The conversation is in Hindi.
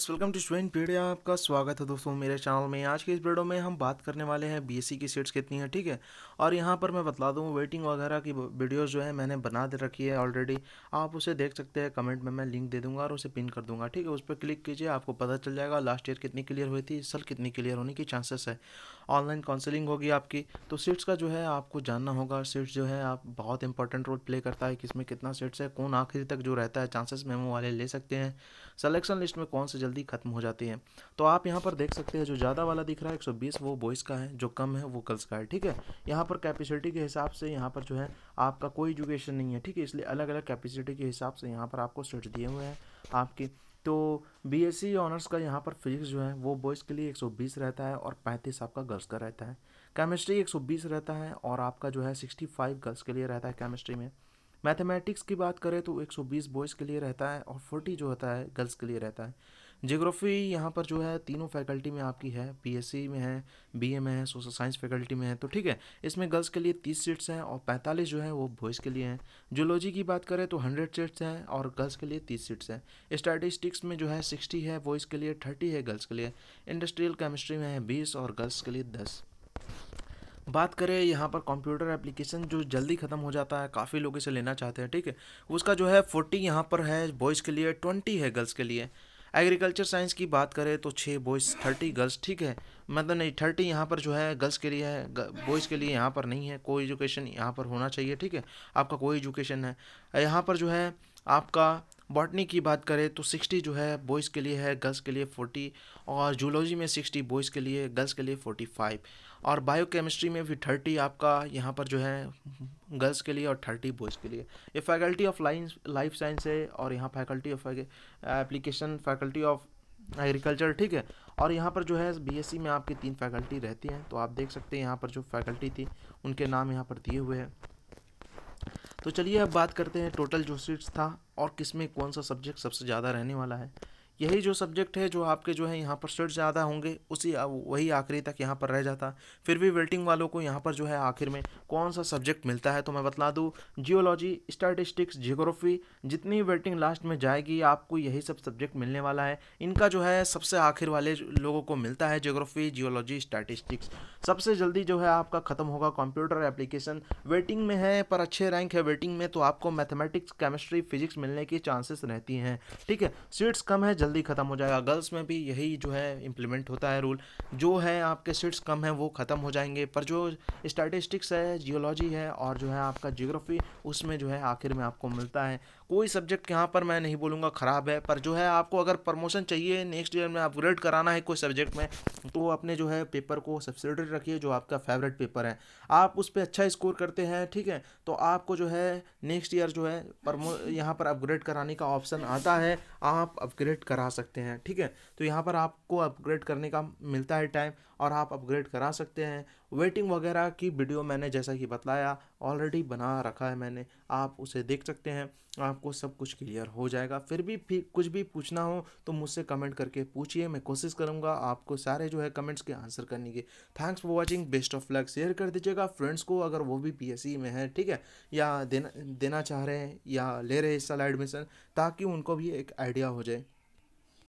friends welcome to Studentpedia आपका स्वागत है दोस्तों मेरे चैनल में आज के इस वीडियो में हम बात करने वाले हैं बीएससी की सीट्स कितनी है ठीक है और यहाँ पर मैं बता दूँ वेटिंग वगैरह की वीडियोस जो है मैंने बना दे रखी है ऑलरेडी आप उसे देख सकते हैं कमेंट में मैं लिंक दे दूँगा और उसे पिन कर दूँगा ठीक है उस पर क्लिक कीजिए आपको पता चल जाएगा लास्ट ईयर कितनी क्लियर हुई थी इस साल कितनी क्लियर होने की चांसेस है ऑनलाइन काउंसिलिंग होगी आपकी तो सीट्स का जो है आपको जानना होगा सीट्स जो है आप बहुत इंपॉर्टेंट रोल प्ले करता है किसमें कितना सीट्स है कौन आखिरी तक जो रहता है चांसेस मेमो वाले ले सकते हैं सलेक्शन लिस्ट में कौन से जल्दी ख़त्म हो जाती है तो आप यहाँ पर देख सकते हैं जो ज़्यादा वाला दिख रहा है 120 वो बॉयज़ का है जो कम है वो गर्ल्स का है ठीक है यहाँ पर कैपेसिटी के हिसाब से यहाँ पर जो है आपका कोई एजुकेशन नहीं है ठीक है इसलिए अलग अलग कैपेसिटी के हिसाब से यहाँ पर आपको सीट दिए हुए हैं आपकी तो बी एस सी ऑनर्स का यहाँ पर फिजिक्स जो है वो बॉयज़ के लिए 120 रहता है और 35 आपका गर्ल्स का रहता है केमिस्ट्री 120 रहता है और आपका जो है 65 गर्ल्स के लिए रहता है केमिस्ट्री में मैथमेटिक्स की बात करें तो 120 बॉयज़ के लिए रहता है और 40 जो होता है गर्ल्स के लिए रहता है जियोग्राफी यहाँ पर जो है तीनों फैकल्टी में आपकी है बीएससी में है बीए में है सोशल साइंस फैकल्टी में है तो ठीक है इसमें गर्ल्स के लिए तीस सीट्स हैं और पैंतालीस जो है वो बॉयज़ के लिए हैं जूलॉजी की बात करें तो हंड्रेड सीट्स हैं और गर्ल्स के लिए तीस सीट्स हैं स्टैटिस्टिक्स में जो है सिक्सटी है बॉयज़ के लिए थर्टी है गर्ल्स के लिए इंडस्ट्रियल केमिस्ट्री में है बीस और गर्ल्स के लिए दस बात करें यहाँ पर कंप्यूटर एप्लीकेशन जो जल्दी ख़त्म हो जाता है काफ़ी लोग इसे लेना चाहते हैं ठीक है उसका जो है फोर्टी यहाँ पर है बॉयज़ के लिए ट्वेंटी है गर्ल्स के लिए एग्रीकल्चर साइंस की बात करें तो छः बॉयज़ थर्टी गर्ल्स ठीक है मतलब नहीं थर्टी यहाँ पर जो है गर्ल्स के लिए है बॉयज़ के लिए यहाँ पर नहीं है कोई एजुकेशन यहाँ पर होना चाहिए ठीक है आपका कोई एजुकेशन है यहाँ पर जो है आपका बॉटनी की बात करें तो सिक्सटी जो है बॉयज़ के लिए है गर्ल्स के लिए फोर्टी और जूलॉजी में सिक्सटी बॉयज़ के लिए गर्ल्स के लिए फोर्टी फाइव और बायोकेमिस्ट्री में भी थर्टी आपका यहाँ पर जो है गर्ल्स के लिए और थर्टी बॉयज़ के लिए ये faculty of lines life science है और यहाँ faculty of application faculty of agriculture ठीक है और यहाँ पर जो है बी में आपकी तीन फैकल्टी रहती हैं तो आप देख सकते हैं यहाँ पर जो फैकल्टी थी उनके नाम यहाँ पर दिए हुए हैं तो चलिए अब बात करते हैं टोटल जो सीट्स था और किस में कौन सा सब्जेक्ट सबसे ज़्यादा रहने वाला है यही जो सब्जेक्ट है जो आपके जो है यहाँ पर स्टेट ज़्यादा होंगे उसी वही आखिरी तक यहाँ पर रह जाता फिर भी वेल्टिंग वालों को यहाँ पर जो है आखिर में कौन सा सब्जेक्ट मिलता है तो मैं बता दूँ जियोलॉजी स्टैटिस्टिक्स जियोग्राफी जितनी वेल्टिंग लास्ट में जाएगी आपको यही सब सब्जेक्ट मिलने वाला है इनका जो है सबसे आखिर वाले लोगों को मिलता है जियोग्राफी जियोलॉजी स्टैटिस्टिक्स सबसे जल्दी जो है आपका ख़त्म होगा कंप्यूटर एप्लीकेशन वेटिंग में है पर अच्छे रैंक है वेटिंग में तो आपको मैथमेटिक्स केमिस्ट्री फिजिक्स मिलने की चांसेस रहती हैं ठीक है सीट्स कम है जल्दी जल्दी ख़त्म हो जाएगा गर्ल्स में भी यही जो है इम्प्लीमेंट होता है रूल जो है आपके सीट्स कम हैं वो ख़त्म हो जाएंगे पर जो स्टैटिस्टिक्स है जियोलॉजी है और जो है आपका जियोग्राफी उसमें जो है आखिर में आपको मिलता है कोई सब्जेक्ट यहाँ पर मैं नहीं बोलूँगा ख़राब है पर जो है आपको अगर प्रमोशन चाहिए नेक्स्ट ईयर में अपग्रेड कराना है कोई सब्जेक्ट में तो अपने जो है पेपर को सब्सिडरी रखिए जो आपका फेवरेट पेपर है आप उस पर अच्छा स्कोर करते हैं ठीक है तो आपको जो है नेक्स्ट ईयर जो है प्रमो यहाँ पर अपग्रेड कराने का ऑप्शन आता है आप अपग्रेड करा करा सकते हैं ठीक है तो यहाँ पर आपको अपग्रेड करने का मिलता है टाइम और आप अपग्रेड करा सकते हैं वेटिंग वगैरह की वीडियो मैंने जैसा कि बताया ऑलरेडी बना रखा है मैंने आप उसे देख सकते हैं आपको सब कुछ क्लियर हो जाएगा फिर भी फिर कुछ भी पूछना हो तो मुझसे कमेंट करके पूछिए मैं कोशिश करूँगा आपको सारे जो है कमेंट्स के आंसर करने के thanks for watching best of luck share कर दीजिएगा फ्रेंड्स को अगर वो भी पी e में है ठीक है या देना देना चाह रहे हैं या ले रहे हैं इस साल एडमिशन ताकि उनको भी एक आइडिया हो जाए